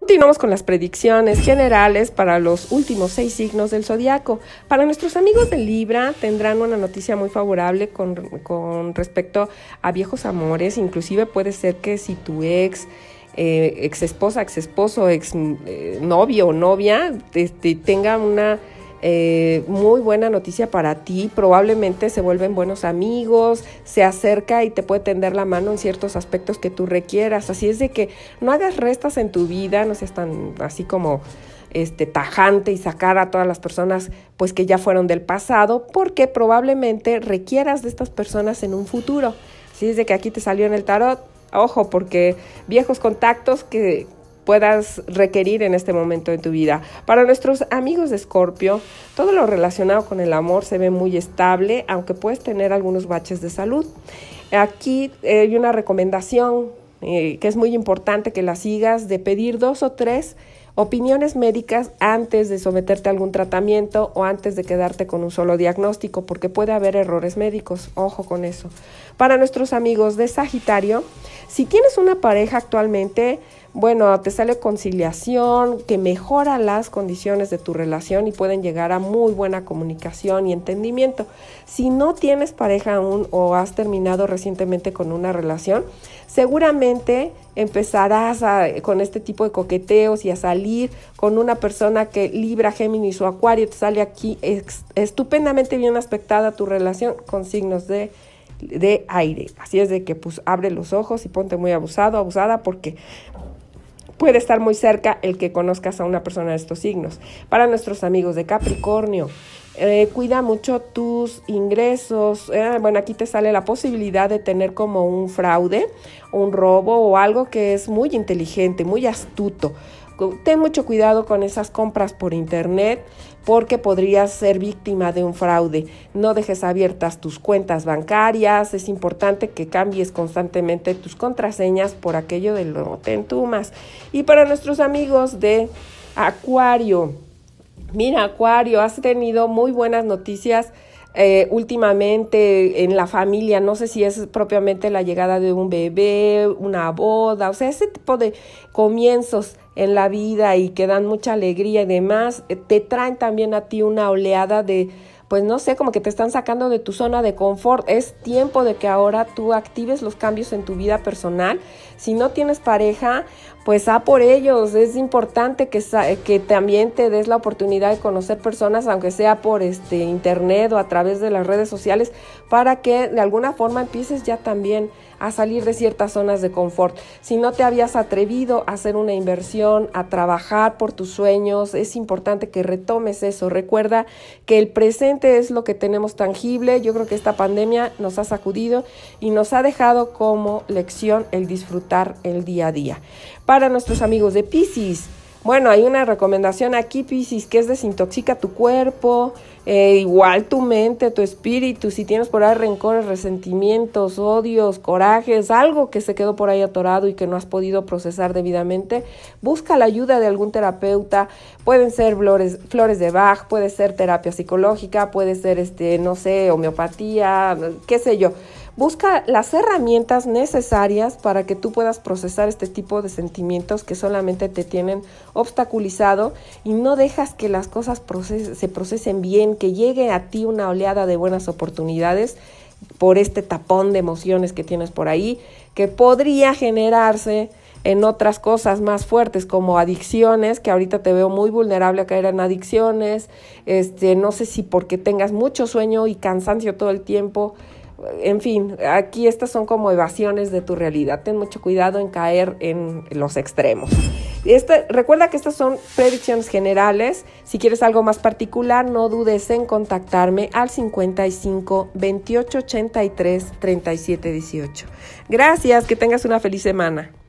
Continuamos con las predicciones generales para los últimos seis signos del zodiaco. Para nuestros amigos de Libra tendrán una noticia muy favorable con, respecto a viejos amores. Inclusive puede ser que si tu ex eh, ex esposa, ex esposo, ex eh, novio o novia, este, tenga una eh, muy buena noticia para ti, probablemente se vuelven buenos amigos, se acerca y te puede tender la mano en ciertos aspectos que tú requieras. Así es de que no hagas restas en tu vida, no seas tan así como este, tajante y sacar a todas las personas pues que ya fueron del pasado, porque probablemente requieras de estas personas en un futuro. Así es de que aquí te salió en el tarot, ojo, porque viejos contactos que, puedas requerir en este momento de tu vida. Para nuestros amigos de Escorpio, todo lo relacionado con el amor se ve muy estable, aunque puedes tener algunos baches de salud. Aquí eh, hay una recomendación eh, que es muy importante que la sigas de pedir dos o tres opiniones médicas antes de someterte a algún tratamiento o antes de quedarte con un solo diagnóstico, porque puede haber errores médicos, ojo con eso. Para nuestros amigos de Sagitario, si tienes una pareja actualmente, bueno, te sale conciliación, que mejora las condiciones de tu relación y pueden llegar a muy buena comunicación y entendimiento. Si no tienes pareja aún o has terminado recientemente con una relación, seguramente empezarás con este tipo de coqueteos y a salir con una persona que Libra, Géminis o Acuario te sale aquí estupendamente bien aspectada tu relación con signos de de aire. Así es de que pues abre los ojos y ponte muy abusado, abusada, porque puede estar muy cerca el que conozcas a una persona de estos signos. Para nuestros amigos de Capricornio, eh, cuida mucho tus ingresos. Eh, bueno, aquí te sale la posibilidad de tener como un fraude, un robo o algo que es muy inteligente, muy astuto. Ten mucho cuidado con esas compras por internet porque podrías ser víctima de un fraude. No dejes abiertas tus cuentas bancarias, es importante que cambies constantemente tus contraseñas por aquello de lo te entumas. Y para nuestros amigos de Acuario, mira Acuario, has tenido muy buenas noticias eh, últimamente en la familia, no sé si es propiamente la llegada de un bebé, una boda, o sea, ese tipo de comienzos en la vida y que dan mucha alegría y demás, eh, te traen también a ti una oleada de pues no sé, como que te están sacando de tu zona de confort. Es tiempo de que ahora tú actives los cambios en tu vida personal. Si no tienes pareja, pues a por ellos. Es importante que, que también te des la oportunidad de conocer personas, aunque sea por este internet o a través de las redes sociales, para que de alguna forma empieces ya también a salir de ciertas zonas de confort. Si no te habías atrevido a hacer una inversión, a trabajar por tus sueños, es importante que retomes eso. Recuerda que el presente es lo que tenemos tangible. Yo creo que esta pandemia nos ha sacudido y nos ha dejado como lección el disfrutar el día a día. Para nuestros amigos de Pisces, bueno, hay una recomendación aquí, Piscis, que es desintoxica tu cuerpo, eh, igual tu mente, tu espíritu, si tienes por ahí rencores, resentimientos, odios, corajes, algo que se quedó por ahí atorado y que no has podido procesar debidamente, busca la ayuda de algún terapeuta, pueden ser flores, flores de Bach, puede ser terapia psicológica, puede ser, este, no sé, homeopatía, qué sé yo Busca las herramientas necesarias para que tú puedas procesar este tipo de sentimientos que solamente te tienen obstaculizado y no dejas que las cosas se procesen bien, que llegue a ti una oleada de buenas oportunidades por este tapón de emociones que tienes por ahí, que podría generarse en otras cosas más fuertes como adicciones, que ahorita te veo muy vulnerable a caer en adicciones, este, no sé si porque tengas mucho sueño y cansancio todo el tiempo, en fin, aquí estas son como evasiones de tu realidad. Ten mucho cuidado en caer en los extremos. Este, recuerda que estas son predicciones generales. Si quieres algo más particular, no dudes en contactarme al 55 28 83 37 18. Gracias, que tengas una feliz semana.